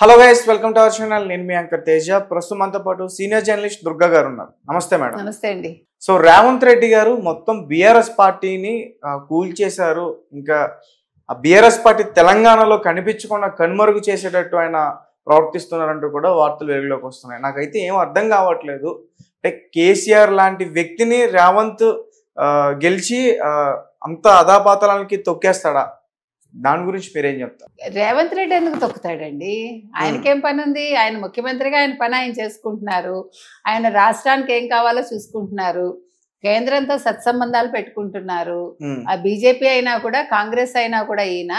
Hello guys welcome to our channel నేను మీ anchor Teja ప్రస్తుతం అంతా పాటు సీనియర్ జర్నలిస్ట్ దుర్గా గారు ఉన్నారు నమస్తే మేడం నమస్తే అండి సో రేవంత్ రెడ్డి గారు మొత్తం బిఆర్ఎస్ పార్టీని కూల్చేశారు ఇంకా ఆ బిఆర్ఎస్ పార్టీ తెలంగాణలో కనిపించకుండా కనుమరుగు చేసేటట్టు ఆయన ప్రవర్తిస్తున్నారంటూ కూడా వార్తలు వెలుగులోకి వస్తున్నాయి నాకైతే ఏం అర్థం కావట్లేదు అంటే కేసీఆర్ లాంటి వ్యక్తిని రేవంత్ గెలిచి అంత అధాపాతలానికి తొక్కేస్తాడా దాని గురించి మీరేం చెప్తారు రేవంత్ రెడ్డి ఎందుకు తొక్కుతాడండి ఆయనకేం hmm. పని ఉంది ఆయన ముఖ్యమంత్రిగా ఆయన పని ఆయన చేసుకుంటున్నారు ఆయన రాష్ట్రానికి ఏం కావాలో చూసుకుంటున్నారు కేంద్రంతో సత్సంబంధాలు పెట్టుకుంటున్నారు hmm. ఆ బీజేపీ అయినా కూడా కాంగ్రెస్ అయినా కూడా ఈయన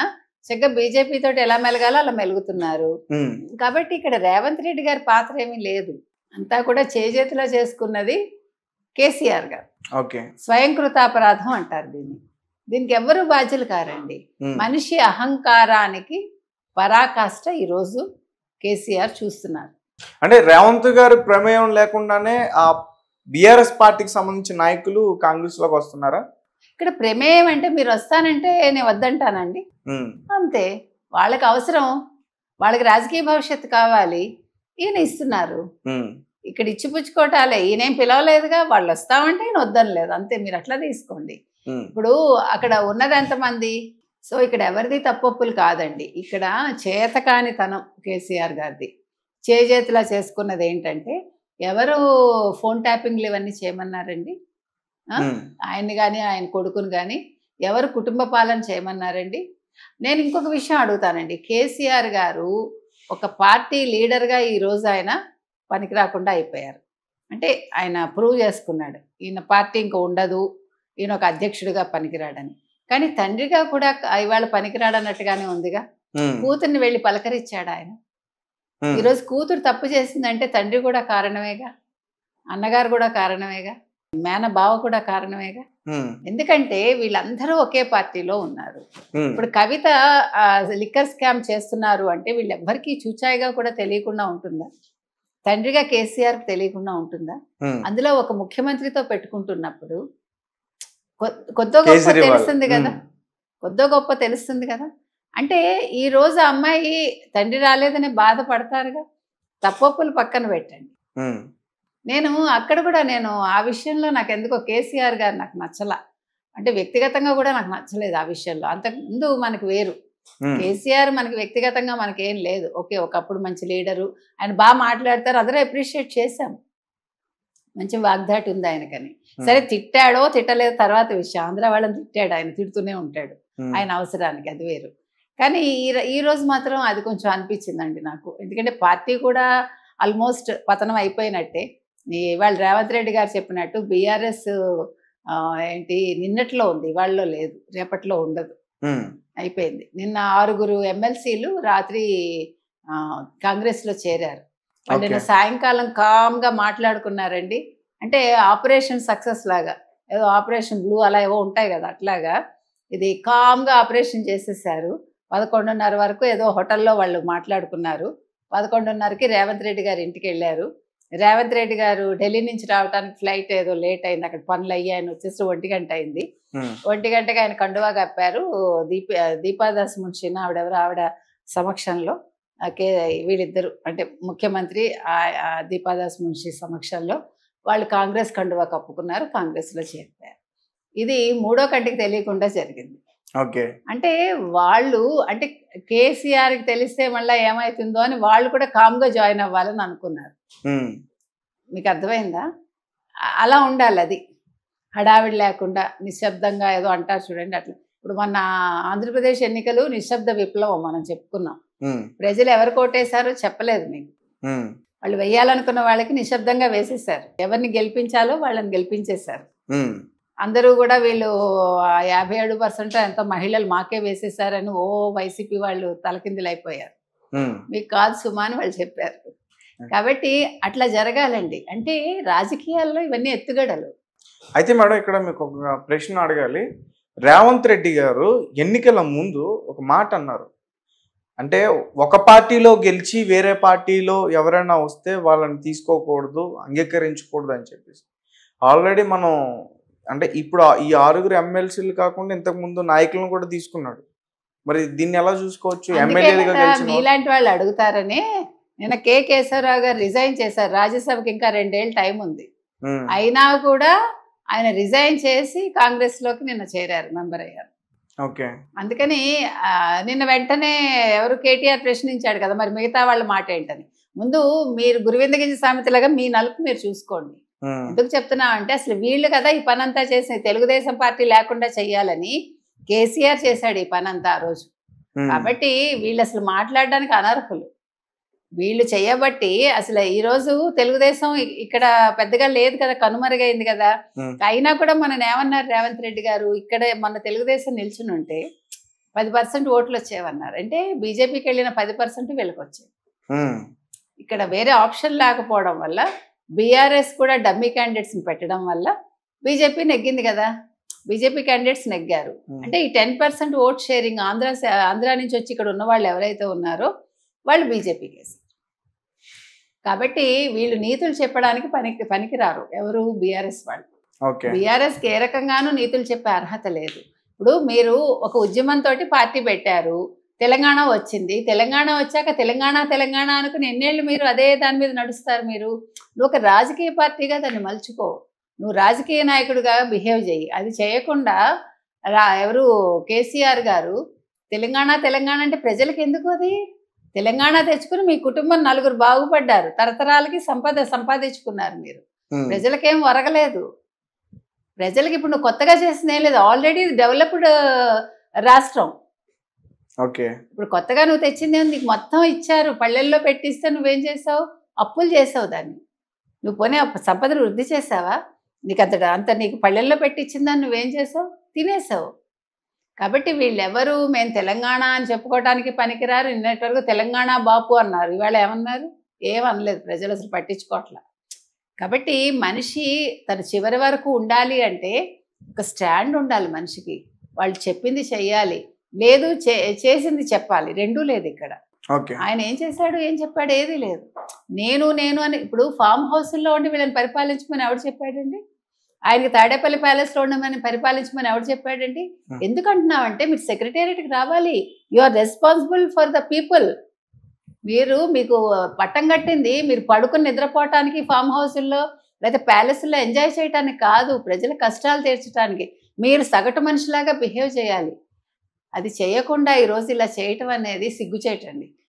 చక్కగా బీజేపీ తోటి ఎలా మెలగాలో అలా మెలుగుతున్నారు hmm. కాబట్టి ఇక్కడ రేవంత్ రెడ్డి గారి పాత్ర ఏమీ లేదు అంతా కూడా చేజేతిలో చేసుకున్నది కేసీఆర్ గారు స్వయంకృత అపరాధం అంటారు దీన్ని దీనికి ఎవరు బాధ్యులు కారండి మనిషి అహంకారానికి పరాకాష్ట ఈరోజు కేసీఆర్ చూస్తున్నారు అంటే రేవంత్ గారి ప్రమేయం లేకుండానే ఆ బిఆర్ఎస్ పార్టీకి సంబంధించిన నాయకులు కాంగ్రెస్ లోకి వస్తున్నారా ఇక్కడ ప్రమేయం అంటే మీరు వస్తానంటే నేను వద్దంటానండి అంతే వాళ్ళకి అవసరం వాళ్ళకి రాజకీయ భవిష్యత్తు కావాలి ఈయన ఇస్తున్నారు ఇక్కడ ఇచ్చిపుచ్చుకోవటాలే ఈయనేం పిలవలేదుగా వాళ్ళు వస్తామంటే ఈయన వద్దని లేదు అంతే మీరు అట్లా తీసుకోండి ఇప్పుడు అక్కడ ఉన్నది ఎంతమంది సో ఇక్కడ ఎవరిది తప్పప్పులు కాదండి ఇక్కడ చేతకాని తనం కేసీఆర్ గారిది చేజేతిలా చేసుకున్నది ఏంటంటే ఎవరు ఫోన్ ట్యాపింగ్లు ఇవన్నీ చేయమన్నారండి ఆయన్ని కానీ ఆయన కొడుకుని కానీ ఎవరు కుటుంబ పాలన చేయమన్నారండి నేను ఇంకొక విషయం అడుగుతానండి కేసీఆర్ గారు ఒక పార్టీ లీడర్గా ఈరోజు ఆయన పనికి రాకుండా అయిపోయారు అంటే ఆయన ప్రూవ్ చేసుకున్నాడు ఈయన పార్టీ ఇంకా ఉండదు ఈయన ఒక అధ్యక్షుడిగా పనికిరాడని కానీ తండ్రిగా కూడా ఇవాళ పనికిరాడన్నట్టుగానే ఉందిగా కూతుర్ని వెళ్ళి పలకరించాడు ఆయన ఈరోజు కూతురు తప్పు చేసిందంటే తండ్రి కూడా కారణమేగా అన్నగారు కూడా కారణమేగా మేన బావ కూడా కారణమేగా ఎందుకంటే వీళ్ళందరూ ఒకే పార్టీలో ఉన్నారు ఇప్పుడు కవిత లిక్కర్ స్కామ్ చేస్తున్నారు అంటే వీళ్ళెవ్వరికి చూచాయిగా కూడా తెలియకుండా ఉంటుందా తండ్రిగా కేసీఆర్ తెలియకుండా ఉంటుందా అందులో ఒక ముఖ్యమంత్రితో పెట్టుకుంటున్నప్పుడు కొద్దో గొప్ప తెలుస్తుంది కదా కొద్దో గొప్ప తెలుస్తుంది కదా అంటే ఈ రోజు అమ్మాయి తండ్రి రాలేదని బాధపడతారుగా తప్పప్పులు పక్కన పెట్టండి నేను అక్కడ కూడా నేను ఆ విషయంలో నాకు ఎందుకో కేసీఆర్ గారు నాకు నచ్చల అంటే వ్యక్తిగతంగా కూడా నాకు నచ్చలేదు ఆ విషయంలో అంతకుముందు మనకు వేరు కేసీఆర్ మనకి వ్యక్తిగతంగా మనకేం లేదు ఓకే ఒకప్పుడు మంచి లీడరు ఆయన బాగా మాట్లాడతారు అదే అప్రిషియేట్ చేశాము మంచి వాగ్దాటి ఉంది ఆయనకని సరే తిట్టాడో తిట్టలేదో తర్వాత విషయం ఆంధ్ర వాళ్ళని తిట్టాడు ఆయన తిడుతూనే ఉంటాడు ఆయన అవసరానికి అది వేరు కానీ ఈ ఈ రోజు మాత్రం అది కొంచెం అనిపించిందండి నాకు ఎందుకంటే పార్టీ కూడా ఆల్మోస్ట్ పతనం అయిపోయినట్టే ఇవాళ రేవంత్ రెడ్డి గారు చెప్పినట్టు బీఆర్ఎస్ ఏంటి నిన్నట్లో ఉంది ఇవాళ్ళలో లేదు రేపట్లో ఉండదు అయిపోయింది నిన్న ఆరుగురు ఎమ్మెల్సీలు రాత్రి కాంగ్రెస్లో చేరారు వాళ్ళు నేను సాయంకాలం కామ్గా మాట్లాడుకున్నారండి అంటే ఆపరేషన్ సక్సెస్ లాగా ఏదో ఆపరేషన్ బ్లూ అలా ఏవో ఉంటాయి కదా అట్లాగా ఇది కామ్గా ఆపరేషన్ చేసేసారు పదకొండున్నర వరకు ఏదో హోటల్లో వాళ్ళు మాట్లాడుకున్నారు పదకొండున్నరకి రేవంత్ రెడ్డి గారు ఇంటికి వెళ్ళారు రేవంత్ రెడ్డి గారు ఢిల్లీ నుంచి రావడానికి ఫ్లైట్ ఏదో లేట్ అయింది అక్కడ పనులు అని వచ్చేసి ఒంటి గంట అయింది ఒంటి గంటకి ఆయన కండువా కప్పారు దీప దీపాదాస్ మున్షిన్ ఆవిడెవరు ఆవిడ సమక్షంలో కే వీళ్ళిద్దరు అంటే ముఖ్యమంత్రి దీపాదాస్ మున్షి సమక్షంలో వాళ్ళు కాంగ్రెస్ కండువా కప్పుకున్నారు కాంగ్రెస్లో చేరిపోయారు ఇది మూడో కంటికి తెలియకుండా జరిగింది ఓకే అంటే వాళ్ళు అంటే కేసీఆర్కి తెలిస్తే మళ్ళీ ఏమవుతుందో అని వాళ్ళు కూడా కామ్గా జాయిన్ అవ్వాలని అనుకున్నారు మీకు అర్థమైందా అలా ఉండాలి అది హడావిడి లేకుండా నిశ్శబ్దంగా ఏదో అంటారు చూడండి అట్లా ఇప్పుడు మొన్న ఆంధ్రప్రదేశ్ ఎన్నికలు నిశ్శబ్ద విప్లవం మనం చెప్పుకున్నాం ప్రజలు ఎవరు కోటేశారో చెప్పలేదు మీకు వాళ్ళు వెయ్యాలనుకున్న వాళ్ళకి నిశ్శబ్దంగా వేసేసారు ఎవరిని గెలిపించాలో వాళ్ళని గెలిపించేశారు అందరూ కూడా వీళ్ళు యాభై ఏడు పర్సెంట్ ఎంతో మహిళలు మాకే వేసేసారని ఓ వైసీపీ వాళ్ళు తలకిందులు అయిపోయారు మీకు కాదు సుమా అని వాళ్ళు చెప్పారు కాబట్టి అట్లా జరగాలండి అంటే రాజకీయాల్లో ఇవన్నీ ఎత్తుగడలు అయితే మేడం ఇక్కడ మీకు ఒక ప్రశ్న అడగాలి రేవంత్ రెడ్డి గారు ఎన్నికల ముందు ఒక మాట అన్నారు అంటే ఒక పార్టీలో గెలిచి వేరే పార్టీలో ఎవరైనా వస్తే వాళ్ళని తీసుకోకూడదు అంగీకరించకూడదు అని చెప్పేసి ఆల్రెడీ మనం అంటే ఇప్పుడు ఈ ఆరుగురు ఎమ్మెల్సీలు కాకుండా ఇంతకుముందు నాయకులను కూడా తీసుకున్నాడు మరి దీన్ని ఎలా చూసుకోవచ్చు ఇలాంటి వాళ్ళు అడుగుతారని నిన్న కె కేశవరావు గారు రిజైన్ చేశారు రాజ్యసభకి ఇంకా రెండేళ్ళు టైం ఉంది అయినా కూడా ఆయన రిజైన్ చేసి కాంగ్రెస్ లోకి నిన్న చేరారు మెంబర్ అయ్యారు ఓకే అందుకని నిన్న వెంటనే ఎవరు కేటీఆర్ ప్రశ్నించాడు కదా మరి మిగతా వాళ్ళ మాట ఏంటని ముందు మీరు గురువింద గింజ సామెతలాగా మీ నలుపు మీరు చూసుకోండి ఎందుకు చెప్తున్నా అంటే అసలు వీళ్ళు కదా ఈ పని అంతా చేసిన తెలుగుదేశం పార్టీ లేకుండా చేయాలని కేసీఆర్ చేశాడు ఈ పని అంతా ఆ రోజు కాబట్టి వీళ్ళు అసలు మాట్లాడడానికి అనర్హులు వీళ్ళు చేయబట్టి అసలు ఈ రోజు తెలుగుదేశం ఇక్కడ పెద్దగా లేదు కదా కనుమరుగైంది కదా అయినా కూడా మనం ఏమన్నారు రేవంత్ రెడ్డి గారు ఇక్కడ మన తెలుగుదేశం నిల్చుని ఉంటే పది పర్సెంట్ ఓట్లు వచ్చేవన్నారు అంటే బీజేపీకి వెళ్ళిన పది పర్సెంట్ వెళ్ళకొచ్చాయి ఇక్కడ వేరే ఆప్షన్ లేకపోవడం వల్ల బీఆర్ఎస్ కూడా డమ్మీ క్యాండిడేట్స్ని పెట్టడం వల్ల బీజేపీ నెగ్గింది కదా బీజేపీ క్యాండిడేట్స్ నెగ్గారు అంటే ఈ ten percent vote sharing Andhra Andhra నుంచి వచ్చి ఇక్కడ ఉన్న వాళ్ళు ఎవరైతే ఉన్నారో వాళ్ళు బీజేపీకి వేసారు కాబట్టి వీళ్ళు నీతులు చెప్పడానికి పనికి పనికిరారు ఎవరు బీఆర్ఎస్ వాళ్ళు కి ఏ రకంగానూ నీతులు చెప్పే అర్హత లేదు ఇప్పుడు మీరు ఒక ఉద్యమంతో పార్టీ పెట్టారు తెలంగాణ వచ్చింది తెలంగాణ వచ్చాక తెలంగాణ తెలంగాణ అనుకుని ఎన్నేళ్ళు మీరు అదే దాని మీద నడుస్తారు మీరు నువ్వు ఒక రాజకీయ పార్టీగా దాన్ని మలుచుకో నువ్వు రాజకీయ నాయకుడిగా బిహేవ్ చేయి అది చేయకుండా రా ఎవరు కేసీఆర్ గారు తెలంగాణ తెలంగాణ అంటే ప్రజలకు ఎందుకు అది తెలంగాణ తెచ్చుకుని మీ కుటుంబం నలుగురు బాగుపడ్డారు తరతరాలకి సంపద సంపాదించుకున్నారు మీరు ప్రజలకేం వరగలేదు ప్రజలకి ఇప్పుడు నువ్వు కొత్తగా చేసిన లేదు ఆల్రెడీ డెవలప్డ్ uh, రాష్ట్రం ఓకే ఇప్పుడు కొత్తగా నువ్వు తెచ్చింది నీకు మొత్తం ఇచ్చారు పళ్ళెల్లో పెట్టిస్తే నువ్వేం చేసావు అప్పులు చేసావు దాన్ని నువ్వు పోనీ సంపదను వృద్ధి చేసావా నీకు అంత అంత నీకు పళ్ళెల్లో పెట్టించిందని నువ్వేం చేసావు తినేసావు కాబట్టి వీళ్ళెవరు మేము తెలంగాణ అని చెప్పుకోవటానికి పనికిరారు నిన్నటి తెలంగాణ బాపు అన్నారు ఇవాళ ఏమన్నారు ఏమనలేదు ప్రజలు అసలు పట్టించుకోవట్లా కాబట్టి మనిషి తన చివరి వరకు ఉండాలి అంటే ఒక స్టాండ్ ఉండాలి మనిషికి వాళ్ళు చెప్పింది చెయ్యాలి లేదు చేసింది చెప్పాలి రెండూ లేదు ఇక్కడ ఆయన ఏం చేశాడు ఏం చెప్పాడు ఏది లేదు నేను నేను అని ఇప్పుడు ఫామ్ హౌస్లో ఉండి వీళ్ళని పరిపాలించమని ఎవడు చెప్పాడండి ఆయనకి తాడేపల్లి ప్యాలెస్ లో ఉండమని పరిపాలించమని ఎవరు చెప్పాడండి ఎందుకంటున్నావు అంటే మీరు సెక్రటేరియట్కి రావాలి you are responsible for the people మీరు మీకు పట్టం కట్టింది మీరు పడుకుని నిద్రపోవటానికి ఫామ్ హౌస్ల్లో లేదా ప్యాలెస్లో ఎంజాయ్ చేయటానికి కాదు ప్రజల కష్టాలు తీర్చడానికి మీరు సగటు మనిషిలాగా బిహేవ్ చేయాలి అది చేయకుండా ఈరోజు ఇలా చేయటం అనేది సిగ్గు చేయటండి